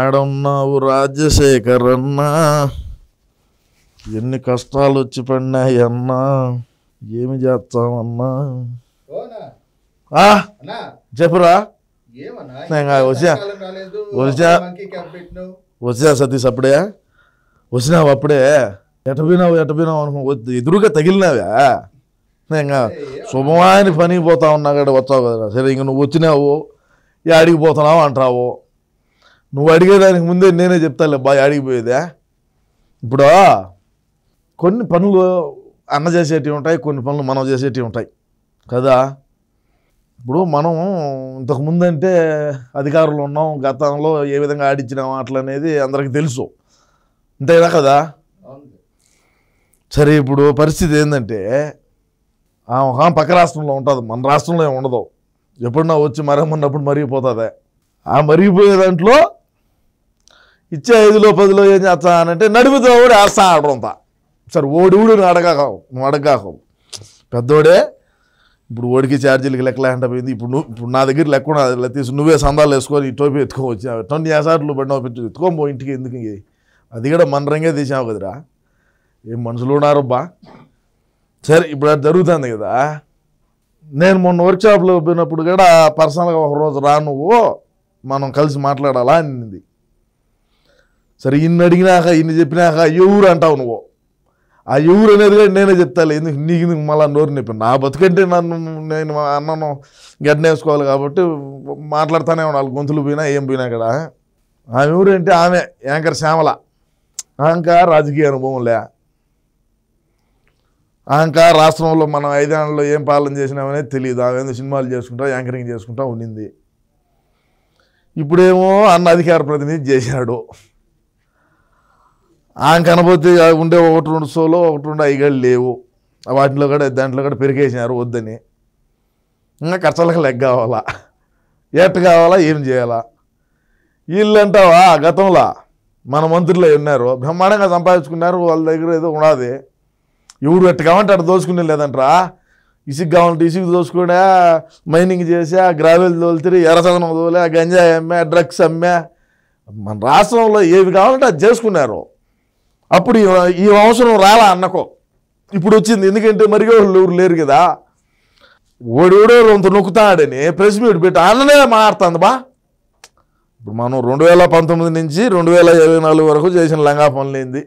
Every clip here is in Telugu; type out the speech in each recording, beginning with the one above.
ఏడున్నావు అన్నా ఎన్ని కష్టాలు వచ్చి పడినాయన్నా ఏమి చేస్తామన్నా చెప్పురా వచ్చా వచ్చా వచ్చా సతీష్ అప్పుడే వచ్చినావు అప్పుడే ఎటబినావు ఎటబినావు అనుకో ఎదురుగా తగిలినావా ఇంకా శుభమాని పని పోతా ఉన్నా కదా వచ్చావు కదరా సరే ఇంక నువ్వు వచ్చినావు ఏ అడిగిపోతున్నావు అంటావు నువ్వు అడిగేదానికి ముందే నేనే చెప్తాలే బాయ్ అడిగిపోయేదే ఇప్పుడు కొన్ని పనులు అన్న చేసేటివి ఉంటాయి కొన్ని పనులు మనం చేసేటివి ఉంటాయి కదా ఇప్పుడు మనం ఇంతకుముందంటే అధికారులు ఉన్నాం గతంలో ఏ విధంగా ఆడించినాం అట్లనేది అందరికి తెలుసు అంతేనా కదా సరే ఇప్పుడు పరిస్థితి ఏంటంటే ఆ పక్క రాష్ట్రంలో ఉంటుంది మన రాష్ట్రంలో ఏమి ఉండదు ఎప్పుడన్నా వచ్చి మరమ్మన్నప్పుడు మరిగిపోతుంది ఆ మరిగిపోయే దాంట్లో ఇచ్చే ఐదులో పదిలో ఏం చేస్తానంటే నడుపుతో కూడా వేస్తా ఆడంతా సరే ఓడి ఊడు అడగావు నువ్వు అడగావు పెద్దోడే ఇప్పుడు ఓడికి ఛార్జీలకి లెక్క లేకుండా పోయింది ఇప్పుడు నువ్వు ఇప్పుడు నా దగ్గర లెక్క తీసి నువ్వే సందాలు వేసుకొని టోపీ ఎత్తుకొని వచ్చి ట్వంటీ సార్లు బండి పెట్టి ఎత్తుకొని ఇంటికి ఎందుకు అది కూడా మన రంగే తీసావు కదరా ఏం మనుషులు ఉన్నారబ్బా సరే ఇప్పుడు అది జరుగుతుంది కదా నేను మొన్న వర్క్షాప్లో పోయినప్పుడు కూడా పర్సనల్గా ఒకరోజు రా నువ్వు మనం కలిసి మాట్లాడాలా అనింది సరే ఇన్ని అడిగినాక ఇన్ని చెప్పినాక ఎవరు అంటావు నువ్వు ఆ ఎవరు అనేది కానీ నేనే చెప్తాను ఎందుకు నీకు మళ్ళీ నోరు నొప్పి నా బతుకంటే నన్ను నేను అన్నను గడ్డ వేసుకోవాలి కాబట్టి మాట్లాడుతూనే ఉండాలి గొంతులు పోయినా ఏం పోయినా కదా ఆమె ఎవరంటే ఆమె యాంకర్ శ్యామల ఆంకా రాజకీయ అనుభవం లే ఆంకా రాష్ట్రంలో మనం ఐదేళ్లలో ఏం పాలన చేసినామనేది తెలియదు ఆమె సినిమాలు చేసుకుంటా యాంకరింగ్ చేసుకుంటా ఉండింది ఇప్పుడేమో అన్న అధికార ప్రతినిధి చేశాడు ఆయన కనబోతే ఉండే ఒకటి రెండు సోలో ఒకటి రెండు అవి కూడా లేవు వాటిలో కూడా దాంట్లో కూడా పెరిగేసినారు వద్దని ఇంకా ఖర్చులకు లెగ్ కావాలా ఎట్ కావాలా ఏం చేయాలా వీళ్ళు అంటావా గతంలో మన మంత్రులు ఉన్నారు బ్రహ్మాండంగా సంపాదించుకున్నారు వాళ్ళ దగ్గర ఏదో ఉండదు ఎవడు ఎట్టు కావాలంటే అటు దోచుకునే లేదంటరా ఇసుక్ కావాలంటే ఇసుక దోచుకునే మైనింగ్ చేసి ఆ గ్రావెల్ తోలితే ఎర్రసదనం తోలే గంజాయి అమ్మే డ్రగ్స్ అమ్మే మన రాష్ట్రంలో ఏవి కావాలంటే అది చేసుకున్నారు అప్పుడు ఈ అవసరం రాలా అన్నకో ఇప్పుడు వచ్చింది ఎందుకంటే మరిగా ఊరు ఎవరు లేరు కదా ఓడోడో అంత నొక్కుతాడని ప్రెస్ మీట్ పెట్టి అన్ననే మారుతుంది బా ఇప్పుడు మనం రెండు వేల పంతొమ్మిది నుంచి రెండు వేల ఇరవై నాలుగు వరకు చేసిన లంగా పనులేంది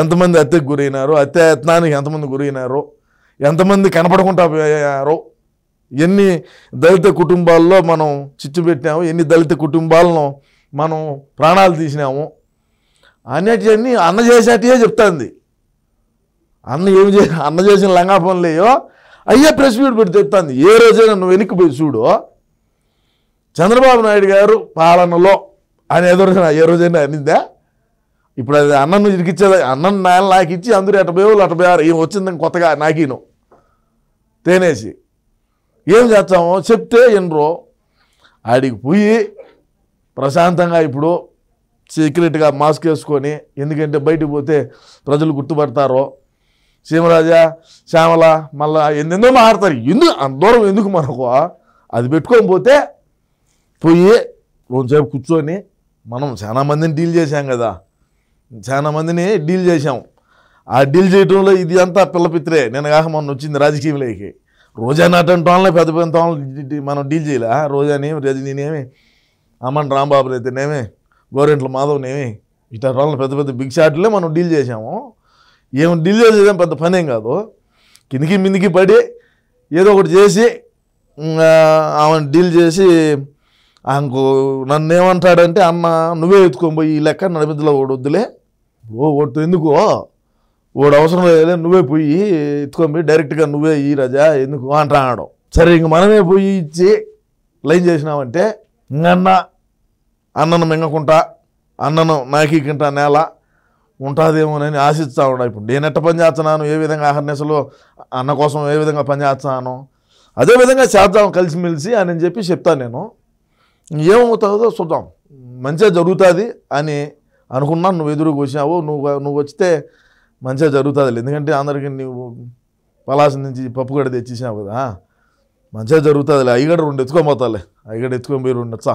ఎంతమంది హత్యకు గురైనారు యత్నానికి ఎంతమంది గురైనారు ఎంతమంది కనపడకుండా పోయారో ఎన్ని దళిత కుటుంబాల్లో మనం చిచ్చు పెట్టినాము ఎన్ని దళిత కుటుంబాలను మనం ప్రాణాలు తీసినాము అన్నిటిని అన్న చేసేటే చెప్తుంది అన్న ఏమి చే అన్న చేసిన లంగా లేయో అయ్యే ప్రెస్ మీట్ పెట్టి చెప్తాంది ఏ రోజైనా నువ్వు వెనక్కి పోయి చూడు చంద్రబాబు నాయుడు గారు పాలనలో ఆయన ఏదో ఏ రోజైనా అనిందా ఇప్పుడు అది అన్నను ఇరికిచ్చేది అన్నం నాయన నాకు ఇచ్చి అందరూ అట్ట అటబోయారు ఏం వచ్చింది కొత్తగా నాకీను తేనేసి ఏం చేస్తామో చెప్తే ఎన్రో ఆడికి పోయి ప్రశాంతంగా ఇప్పుడు సీక్రెట్గా మాస్క్ వేసుకొని ఎందుకంటే బయటకు పోతే ప్రజలు గుర్తుపడతారో సీమరాజా శ్యామల మళ్ళా ఎందెందో మారుతారు ఎందుకు అంత దూరం ఎందుకు మనకు అది పెట్టుకొని పోతే పోయి రోజుసేపు కూర్చొని మనం చాలా మందిని డీల్ చేశాం కదా చాలా మందిని డీల్ చేశాం ఆ డీల్ చేయడంలో ఇది అంతా పిల్లపిత్రే నేను కాక మొన్న వచ్చింది రాజకీయంలోకి రోజా నాటం పెద్ద పెద్ద టోన్లు మనం డీల్ చేయలే రోజాని రజనీనేమి అమ్మన్ రాంబాబుని అయితేనేమి గోరెంట్ల మాధవ్నేమి ఇట్లా రోజులు పెద్ద పెద్ద బిగ్ షాట్లే మనం డీల్ చేసాము ఏమి డీల్ చేసేదేం పెద్ద పనేం కాదు కిందికి మిందికి పడి ఏదో ఒకటి చేసి ఆమెను డీల్ చేసి ఆమెకు నన్ను ఏమంటాడంటే అన్న నువ్వే ఎత్తుకొని పోయి ఈ లెక్క నడిపిద్దలో ఓడి వద్దులే ఓ ఓడితే ఎందుకు ఓడు అవసరం లేదులే నువ్వే పోయి ఎత్తుకొని పోయి డైరెక్ట్గా నువ్వే ఈ రజా ఎందుకు అంటాడు సరే ఇంక మనమే పోయి ఇచ్చి లైన్ చేసినామంటే ఇంకన్నా అన్నను మింగకుంటా అన్నను నాకీకుంటా నేల ఉంటుందేమోనని ఆశిస్తూ ఉన్నా ఇప్పుడు నేను ఎట్ట పని చేస్తున్నాను ఏ విధంగా ఆహర్నెసలో అన్న కోసం ఏ విధంగా పని చేస్తున్నాను అదేవిధంగా చేద్దాం కలిసిమెలిసి అని చెప్పి చెప్తాను నేను ఏమవుతుందో చూద్దాం మంచిగా జరుగుతుంది అని అనుకున్నాను నువ్వు ఎదురుకు వచ్చినావు నువ్వు నువ్వు వచ్చితే మంచిగా జరుగుతుంది ఎందుకంటే అందరికీ నువ్వు పలాస నుంచి పప్పుగడ తెచ్చేసావు కదా మంచిగా జరుగుతుందిలే అయ్యగడ రెండు ఎత్తుకొని పోతాలే అయ్యగడ ఎత్తుకొని పోయి రెండు వచ్చా